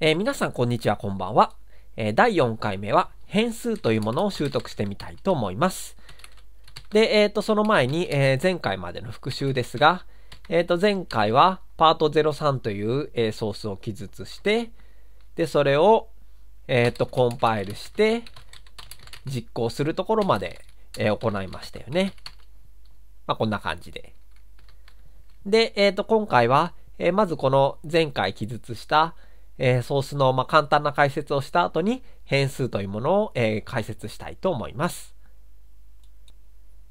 えー、皆さんこんにちは、こんばんは。えー、第4回目は変数というものを習得してみたいと思います。で、えっ、ー、と、その前に、え前回までの復習ですが、えっ、と、前回はパート03という、えソースを記述して、で、それを、えっ、と、コンパイルして、実行するところまで、え行いましたよね。まあ、こんな感じで。で、えっ、と、今回は、えまずこの前回記述した、えー、ソースのま簡単な解説をした後に変数というものを、えー、解説したいと思います。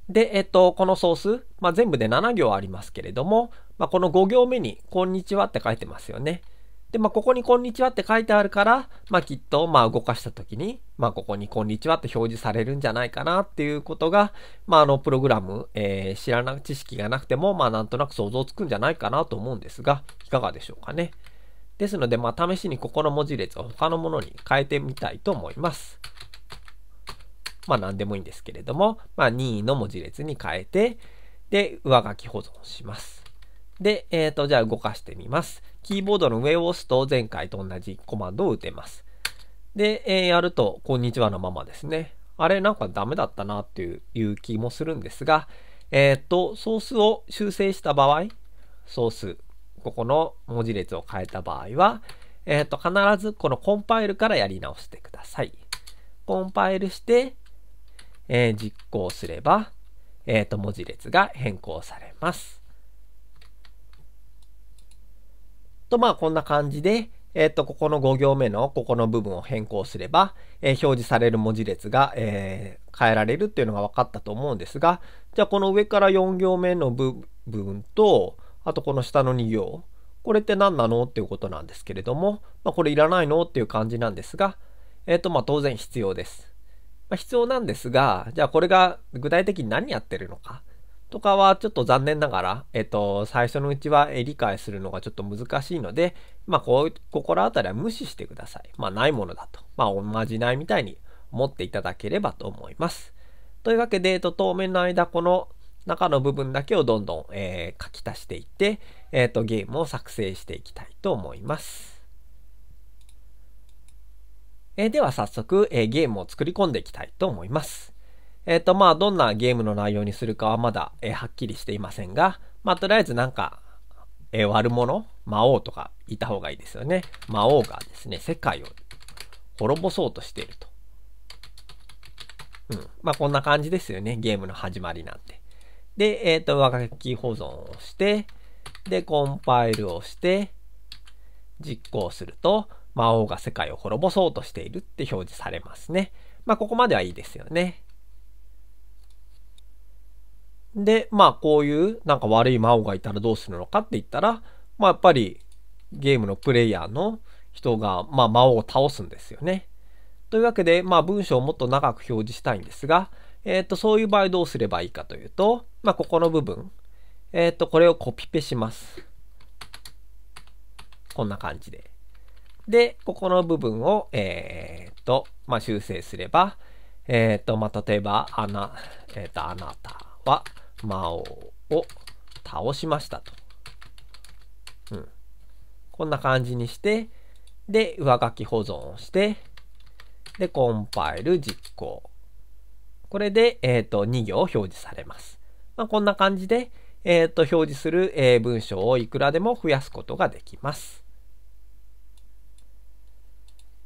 で、えっと、このソース、まあ、全部で7行ありますけれども、まあ、この5行目に、こんにちはって書いてますよね。で、まあ、ここにこんにちはって書いてあるから、まあ、きっと、まあ、動かした時に、まあ、ここにこんにちはって表示されるんじゃないかなっていうことが、まあ、あの、プログラム、えー、知らない知識がなくても、まあ、なんとなく想像つくんじゃないかなと思うんですが、いかがでしょうかね。ですので、まあ、試しにここの文字列を他のものに変えてみたいと思います。まあ、何でもいいんですけれども、まあ、任意の文字列に変えて、で、上書き保存します。で、えっ、ー、と、じゃあ動かしてみます。キーボードの上を押すと前回と同じコマンドを打てます。で、えー、やると、こんにちはのままですね。あれ、なんかダメだったなっていういう気もするんですが、えっ、ー、と、ソースを修正した場合、ソース、ここの文字列を変えた場合は、えっ、と、必ずこのコンパイルからやり直してください。コンパイルして、えー、実行すれば、えっ、ー、と、文字列が変更されます。と、まあ、こんな感じで、えっ、ー、と、ここの5行目のここの部分を変更すれば、え表示される文字列が、え変えられるっていうのが分かったと思うんですが、じゃあこの上から4行目の部分と、あとこの下の2行。これって何なのっていうことなんですけれども、まあ、これいらないのっていう感じなんですが、えっ、ー、と、まあ、当然必要です。まあ、必要なんですが、じゃあこれが具体的に何やってるのかとかはちょっと残念ながら、えっ、ー、と、最初のうちは理解するのがちょっと難しいので、まあ、こう、心当たりは無視してください。まあ、ないものだと。まあ、同じないみたいに思っていただければと思います。というわけで、えっ、と、当面の間、この中の部分だけをどんどん、えー、書き足していって、えーと、ゲームを作成していきたいと思います。えー、では早速、えー、ゲームを作り込んでいきたいと思います。えっ、ー、とまあどんなゲームの内容にするかはまだ、えー、はっきりしていませんが、まあとりあえずなんか、えー、悪者魔王とかいた方がいいですよね。魔王がですね、世界を滅ぼそうとしていると。うん。まあこんな感じですよね。ゲームの始まりなんて。で、えっ、ー、と、和書き保存をして、で、コンパイルをして、実行すると、魔王が世界を滅ぼそうとしているって表示されますね。まあ、ここまではいいですよね。で、まあ、こういう、なんか悪い魔王がいたらどうするのかって言ったら、まあ、やっぱり、ゲームのプレイヤーの人が、まあ、魔王を倒すんですよね。というわけで、まあ、文章をもっと長く表示したいんですが、えっ、ー、と、そういう場合どうすればいいかというと、まあ、ここの部分。えっ、ー、と、これをコピペします。こんな感じで。で、ここの部分を、えっ、ー、と、まあ、修正すれば、えっ、と、まあ、例えば、あな、えっ、と、あなたは魔王を倒しましたと。うん。こんな感じにして、で、上書き保存をして、で、コンパイル実行。これで、えっ、ー、と、2行表示されます。まあ、こんな感じで、えっ、ー、と、表示する、え文章をいくらでも増やすことができます。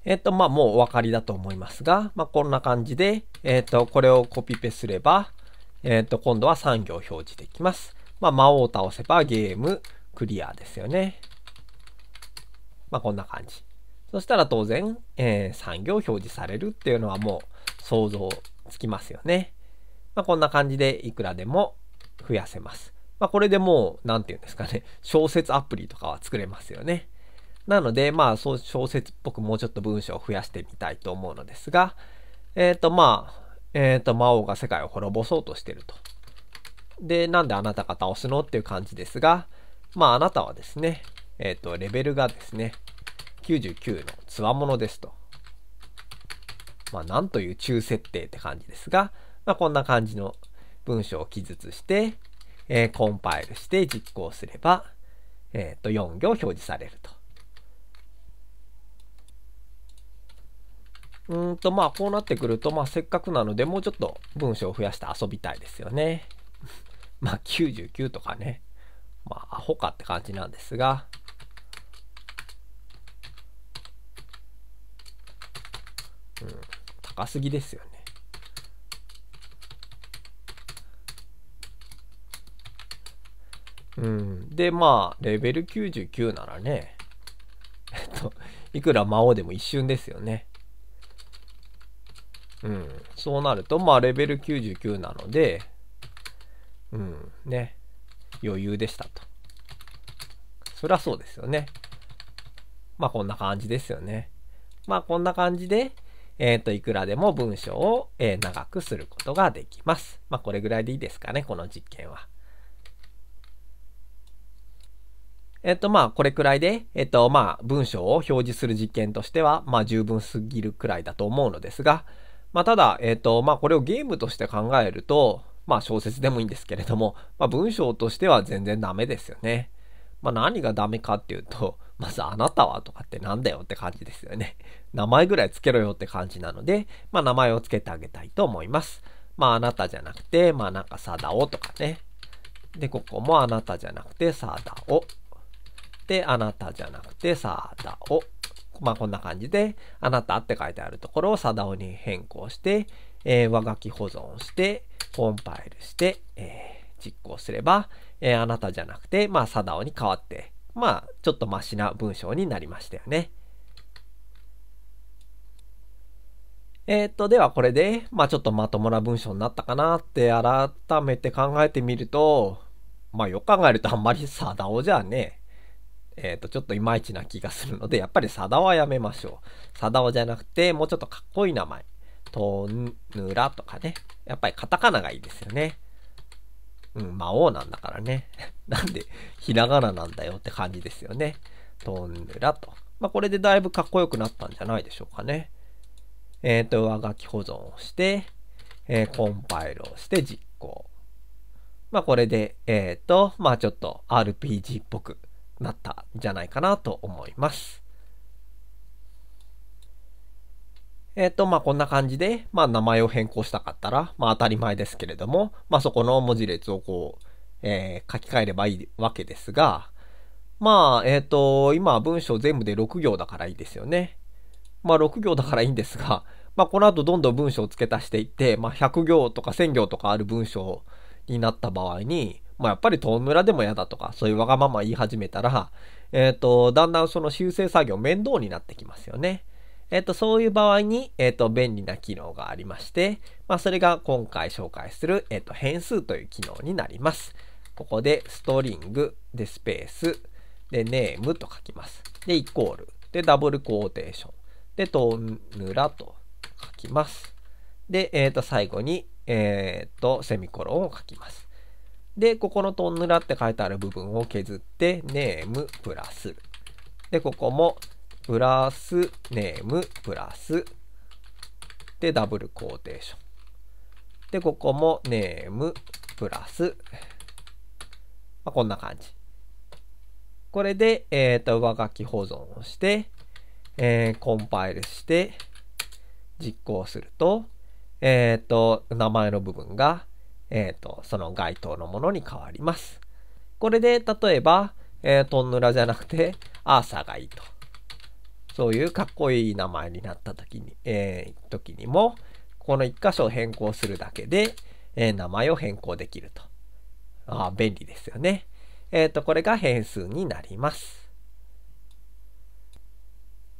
えっ、ー、と、まあ、もうお分かりだと思いますが、まあ、こんな感じで、えっ、と、これをコピペすれば、えっ、と、今度は3行表示できます。まあ、魔王を倒せばゲームクリアですよね。まあ、こんな感じ。そしたら当然、え3行表示されるっていうのはもう想像つきますよね。まあ、こんな感じでいくらでも増やせます。まあ、これでもう、なんて言うんですかね、小説アプリとかは作れますよね。なので、まあ、そう小説っぽくもうちょっと文章を増やしてみたいと思うのですが、えっ、ー、と、まあ、えっ、ー、と、魔王が世界を滅ぼそうとしてると。で、なんであなたが倒すのっていう感じですが、まあ、あなたはですね、えっ、ー、と、レベルがですね、99のつわものですと。まあ、なんという中設定って感じですが、まあ、こんな感じの文章を記述して、えー、コンパイルして実行すれば、えー、と、4行表示されると。うんと、まあ、こうなってくると、まあ、せっかくなので、もうちょっと文章を増やして遊びたいですよね。まあ、99とかね。まあ、アホかって感じなんですが、高すぎですよね。うん、でまあレベル99ならね えっといくら魔王でも一瞬ですよね。うん、そうなるとまあレベル99なのでうんね余裕でしたと。そりゃそうですよね。まあこんな感じですよね。まあこんな感じでえっ、ー、と、いくらでも文章を、えー、長くすることができます。まあ、これぐらいでいいですかね、この実験は。えっ、ー、と、まあ、これくらいで、えっ、と、まあ、文章を表示する実験としては、まあ、十分すぎるくらいだと思うのですが、まあ、ただ、えっ、と、まあ、これをゲームとして考えると、まあ、小説でもいいんですけれども、まあ、文章としては全然ダメですよね。まあ、何がダメかっていうと、まずあなたはとかってなんだよって感じですよね。名前ぐらいつけろよって感じなので、まあ名前をつけてあげたいと思います。まああなたじゃなくて、まあなんかさだおとかね。で、ここもあなたじゃなくてさだお。で、あなたじゃなくてさだお。まあこんな感じで、あなたって書いてあるところをさだおに変更して、えー、和書き保存して、コンパイルして、えー、実行すれば、えー、あなたじゃなくて、まあ、サダオに変わってまあ、ちょっとマシな文章になりましたよね。えー、っと、ではこれで、まあちょっとまともな文章になったかなって改めて考えてみると、まあよく考えるとあんまりサダオじゃね、ええっと、ちょっといまいちな気がするので、やっぱりサダオはやめましょう。サダオじゃなくて、もうちょっとかっこいい名前。とぬらとかね。やっぱりカタカナがいいですよね。うん、魔王なんだからね。なんで、ひらがななんだよって感じですよね。トンネラと。まあ、これでだいぶかっこよくなったんじゃないでしょうかね。えっ、ー、と、上書き保存をして、えー、コンパイルをして実行。まあ、これで、えっ、ー、と、まあ、ちょっと RPG っぽくなったんじゃないかなと思います。えっ、ー、と、まあ、こんな感じで、まあ、名前を変更したかったら、まあ、当たり前ですけれども、まあ、そこの文字列をこう、えー、書き換えればいいわけですが、まあ、えっ、ー、と、今文章全部で6行だからいいですよね。まあ、6行だからいいんですが、まあ、この後どんどん文章を付け足していって、まあ、100行とか1000行とかある文章になった場合に、まあ、やっぱり遠村でも嫌だとか、そういうわがまま言い始めたら、えっ、ー、と、だんだんその修正作業面倒になってきますよね。えっと、そういう場合に、えっと、便利な機能がありまして、まあ、それが今回紹介する、えっと、変数という機能になります。ここで、ストリング、で、スペース、で、ネームと書きます。で、イコール、で、ダブルコーテーション、で、トンヌラと書きます。で、えっ、と、最後に、えっ、と、セミコロンを書きます。で、ここのトンヌラって書いてある部分を削って、ネームプラス。で、ここもプラスネームプラスでダブルコーテーションでここもネームプラス、まあ、こんな感じこれで、えっ、ー、と上書き保存をして、えー、コンパイルして実行するとえっ、ー、と名前の部分が、えっとその該当のものに変わりますこれで例えば、えトンヌラじゃなくてアーサーがいいとそういうかっこいい名前になった時に、えー、時にも、この一箇所を変更するだけで、えー、名前を変更できると。あ便利ですよね。えっ、ー、と、これが変数になります。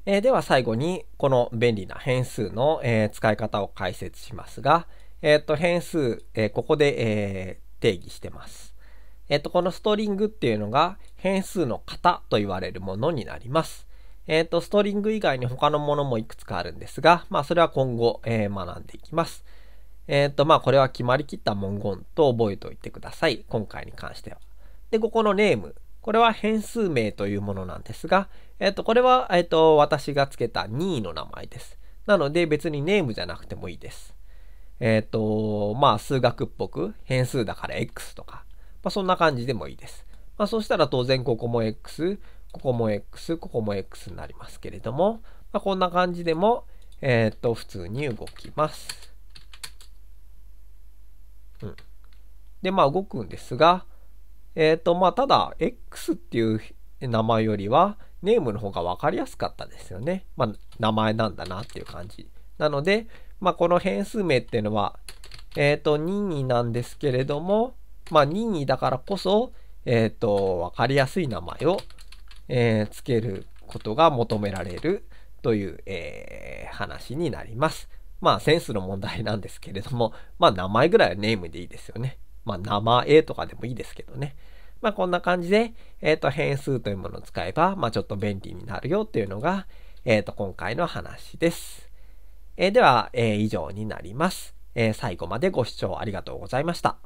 えー、では最後に、この便利な変数の、え使い方を解説しますが、えっ、と、変数、えここで、え定義してます。えっ、と、このストリングっていうのが変数の型と言われるものになります。えっ、ー、と、ストリング以外に他のものもいくつかあるんですが、まあ、それは今後、えー、学んでいきます。えっ、ー、と、まあ、これは決まりきった文言と覚えておいてください。今回に関しては。で、ここのネーム。これは変数名というものなんですが、えっ、と、これは、えっ、と、私がつけた任意の名前です。なので、別にネームじゃなくてもいいです。えっ、と、まあ、数学っぽく、変数だから X とか、まあ、そんな感じでもいいです。まあ、そしたら当然ここも X、ここも X、ここも X になりますけれども、まあ、こんな感じでも、えー、っと、普通に動きます。うん。で、まあ動くんですが、えー、っと、まあただ、X っていう名前よりは、ネームの方が分かりやすかったですよね。まあ、名前なんだなっていう感じ。なので、まあ、この変数名っていうのは、えっ、ー、と、任意なんですけれども、まあ、任意だからこそ、えっ、ー、と、分かりやすい名前をえー、つけることが求められるという、えー、話になります。まあセンスの問題なんですけれども、まあ名前ぐらいはネームでいいですよね。まあ名前とかでもいいですけどね。まあこんな感じで、えっ、ー、と変数というものを使えば、まあちょっと便利になるよっていうのが、えっ、ー、と今回の話です。えー、では、え以上になります。え最後までご視聴ありがとうございました。